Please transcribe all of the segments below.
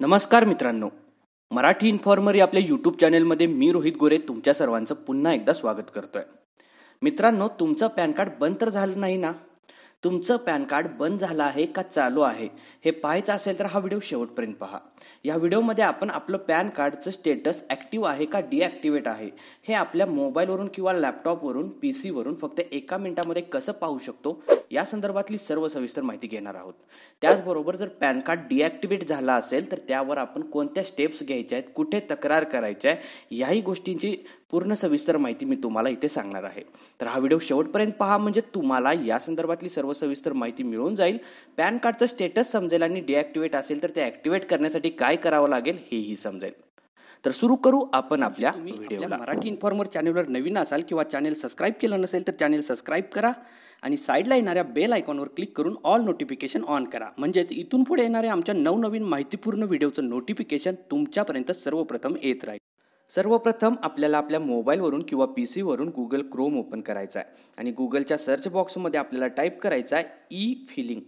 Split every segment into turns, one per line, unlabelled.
नमस्कार मित्रांनो मराठी इन्फॉर्मर या आपल्या युट्यूब चॅनेलमध्ये मी रोहित गोरे तुमच्या सर्वांचं पुन्हा एकदा स्वागत करतोय मित्रांनो तुमचं पॅन कार्ड बंद तर झालं नाही ना तुमचं पॅन कार्ड बंद झालं आहे का चालू आहे हे पाहायचं असेल तर हा व्हिडिओ शेवटपर्यंत पहा या व्हिडिओमध्ये आपण आपलं पॅन कार्डचं स्टेटस ॲक्टिव्ह आहे का डिॲक्टिवेट आहे हे आपल्या मोबाईलवरून किंवा लॅपटॉपवरून पी सीवरून फक्त एका मिनिटामध्ये कसं पाहू शकतो या संदर्भातली सर्व सविस्तर माहिती घेणार आहोत त्याचबरोबर जर पॅन कार्ड डिॲक्टिवेट झाला असेल तर त्यावर आपण कोणत्या स्टेप्स घ्यायच्या आहेत कुठे तक्रार करायच्या आहे याही गोष्टींची पूर्ण सविस्तर माहिती मी तुम्हाला इथे सांगणार आहे तर हा व्हिडिओ शेवटपर्यंत पहा म्हणजे तुम्हाला या संदर्भातली सर्व सर्व सविस्तर माहिती मिळून जाईल पॅन कार्डचं स्टेटस समजेल आणि डिॲक्टिवेट असेल तर ते ऍक्टिव्हेट करण्यासाठी काय करावं लागेल हेही समजेल तर सुरू करू आपण आपल्या व्हिडिओला मराठी इन्फॉर्मर चॅनेलवर नवीन असाल किंवा चॅनेल सबस्क्राईब केलं नसेल तर चॅनेल सबस्क्राईब करा आणि साईडला येणाऱ्या बेल आयकॉनवर क्लिक करून ऑल नोटिफिकेशन ऑन करा म्हणजेच इथून पुढे येणाऱ्या आमच्या नवनवीन माहितीपूर्ण व्हिडिओचं नोटिफिकेशन तुमच्यापर्यंत सर्वप्रथम येत राहील सर्वप्रथम आपल्याला आपल्या मोबाईलवरून किंवा पी सीवरून गुगल क्रोम ओपन करायचा आहे आणि गुगलच्या सर्च बॉक्समध्ये आपल्याला टाईप करायचा आहे ई फिलिंग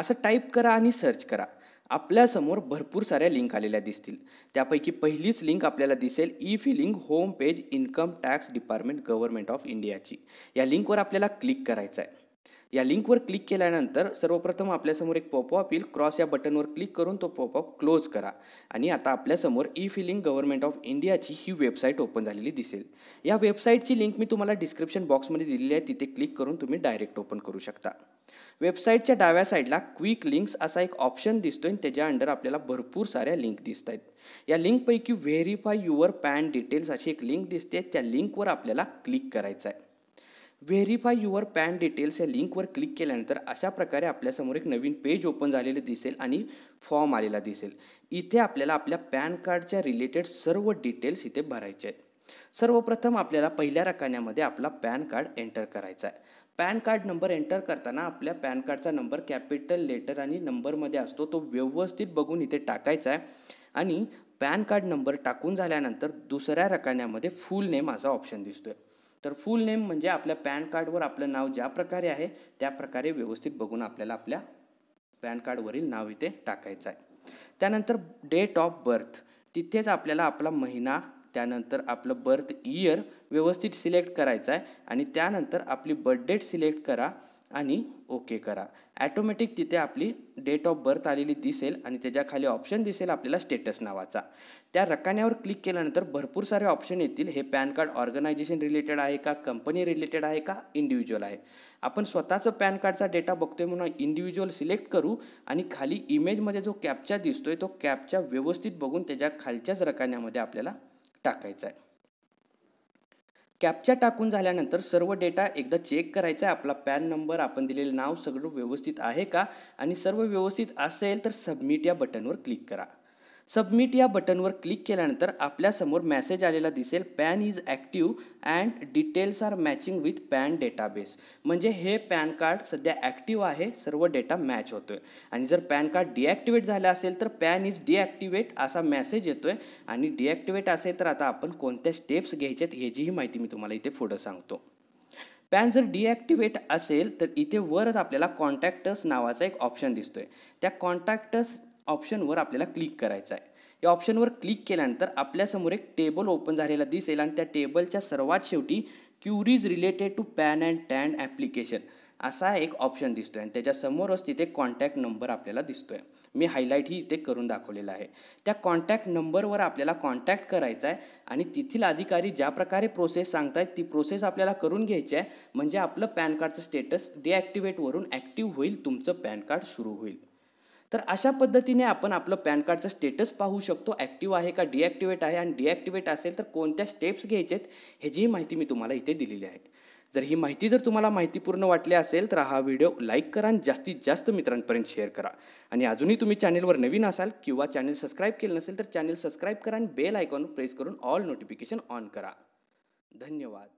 असं टाईप करा आणि सर्च करा आपल्यासमोर भरपूर साऱ्या लिंक आलेल्या दिसतील त्यापैकी पहिलीच लिंक आपल्याला दिसेल e filing home page income tax department government of इंडियाची या लिंकवर आपल्याला क्लिक करायचं आहे या लिंकवर क्लिक केल्यानंतर सर्वप्रथम आपल्यासमोर एक पॉपअप येईल क्रॉस या बटनवर क्लिक करून तो पॉपअप क्लोज करा आणि आता आपल्यासमोर ई फिलिंग गव्हर्नमेंट ऑफ इंडियाची ही वेबसाईट ओपन झालेली दिसेल या वेबसाईटची लिंक मी तुम्हाला डिस्क्रिप्शन बॉक्समध्ये दिलेली आहे तिथे क्लिक करून तुम्ही डायरेक्ट ओपन करू शकता वेबसाईटच्या डाव्या साईडला क्विक लिंक्स असा एक ऑप्शन दिसतो आणि त्याच्या अंडर आपल्याला भरपूर साऱ्या लिंक दिसत आहेत या लिंकपैकी व्हेरीफाय युअर पॅन डिटेल्स अशी एक लिंक दिसते त्या लिंकवर आपल्याला क्लिक करायचं आहे व्हेरीफाय युअर पॅन डिटेल्स या लिंकवर क्लिक केल्यानंतर अशा प्रकारे आपल्यासमोर एक नवीन पेज ओपन झालेले दिसेल आणि फॉर्म आलेला दिसेल इथे आपल्याला आपल्या पॅन कार्डच्या रिलेटेड सर्व डिटेल्स इथे भरायचे आहेत सर्वप्रथम आपल्याला पहिल्या रकान्यामध्ये आपला पॅन कार्ड एंटर करायचा आहे पॅन कार्ड नंबर एंटर करताना आपल्या पॅन कार्डचा नंबर कॅपिटल लेटर आणि नंबरमध्ये असतो तो व्यवस्थित बघून इथे टाकायचा आहे आणि पॅन कार्ड नंबर टाकून झाल्यानंतर दुसऱ्या रकान्यामध्ये फुल नेम असा ऑप्शन दिसतो आहे तर फुल नेम म्हणजे आपल्या पॅन कार्डवर आपलं नाव ज्या प्रकारे आहे त्या प्रकारे व्यवस्थित बघून आपल्याला आपल्या पॅन कार्डवरील नाव इथे टाकायचं आहे त्यानंतर डेट ऑफ बर्थ तिथेच आपल्याला आपला महिना त्यानंतर आपलं बर्थ इयर व्यवस्थित सिलेक्ट करायचं आहे आणि त्यानंतर आपली बर्थडेट सिलेक्ट करा आणि ओके करा ॲटोमॅटिक तिथे आपली डेट ऑफ बर्थ आलेली दिसेल आणि त्याच्याखाली ऑप्शन दिसेल आपल्याला स्टेटस नावाचा त्या रकान्यावर क्लिक केल्यानंतर भरपूर सारे ऑप्शन येतील हे पॅन कार्ड ऑर्गनायझेशन रिलेटेड आहे का कंपनी रिलेटेड आहे का इंडिव्हिज्युअल आहे आपण स्वतःचं पॅन कार्डचा डेटा बघतोय म्हणून इंडिव्हिज्युअल सिलेक्ट करू आणि खाली इमेजमध्ये जो कॅपचा दिसतोय तो कॅपचा व्यवस्थित बघून त्याच्या खालच्याच रकान्यामध्ये आपल्याला टाकायचा आहे कॅपच्या टाकून झाल्यानंतर सर्व डेटा एकदा चेक करायचा आहे आपला पॅन नंबर आपण दिलेलं नाव सगळं व्यवस्थित आहे का आणि सर्व व्यवस्थित असेल तर सबमिट या बटनवर क्लिक करा सबमिट या बटनवर क्लिक केल्यानंतर आपल्यासमोर मॅसेज आलेला दिसेल PAN is active and details are matching with PAN database म्हणजे हे पॅन कार्ड सध्या ॲक्टिव्ह आहे सर्व डेटा मॅच होतो आहे आणि जर पॅन कार्ड डिॲक्टिवेट झालं असेल तर पॅन इज डिॲक्टिवेट असा मेसेज येतो आहे आणि डिॲक्टिवेट असेल तर आता आपण कोणत्या स्टेप्स घ्यायच्यात ह्याचीही माहिती मी तुम्हाला इथे पुढं सांगतो पॅन जर डिॲक्टिवेट असेल तर इथे वरच आपल्याला कॉन्टॅक्टस नावाचा एक ऑप्शन दिसतो आहे त्या कॉन्टॅक्टर्स ऑप्शनवर आपल्याला क्लिक करायचं आहे या ऑप्शनवर क्लिक केल्यानंतर आपल्यासमोर एक टेबल ओपन झालेला दिसेल आणि त्या टेबलच्या सर्वात शेवटी queries related to PAN and TAN application असा एक ऑप्शन दिसतो आहे आणि त्याच्यासमोरच तिथे कॉन्टॅक्ट नंबर आपल्याला दिसतो आहे मी हायलाईटही इथे करून दाखवलेला आहे त्या कॉन्टॅक्ट नंबरवर आपल्याला कॉन्टॅक्ट करायचा आहे आणि तिथील अधिकारी ज्या प्रकारे प्रोसेस सांगतायत ती प्रोसेस आपल्याला करून घ्यायची आहे म्हणजे आपलं पॅन कार्डचं स्टेटस डिॲक्टिवेटवरून ॲक्टिव्ह होईल तुमचं पॅन कार्ड सुरू होईल तर अशा पद्धतीने आपण आपलं पॅन कार्डचं स्टेटस पाहू शकतो ॲक्टिव्ह आहे का डिॲक्टिवेट आहे आणि डिॲक्टिवेट असेल तर कोणत्या स्टेप्स घ्यायचे आहेत ह्याचीही माहिती मी तुम्हाला इथे दिलेली आहे जर ही माहिती जर तुम्हाला माहितीपूर्ण वाटली असेल तर हा व्हिडिओ लाईक करा आणि जास्तीत जास्त मित्रांपर्यंत शेअर करा आणि अजूनही तुम्ही चॅनेलवर नवीन असाल किंवा चॅनल सबस्क्राईब केलं नसेल तर चॅनल सबस्क्राईब करा आणि बेल आयकॉन प्रेस करून ऑल नोटिफिकेशन ऑन करा धन्यवाद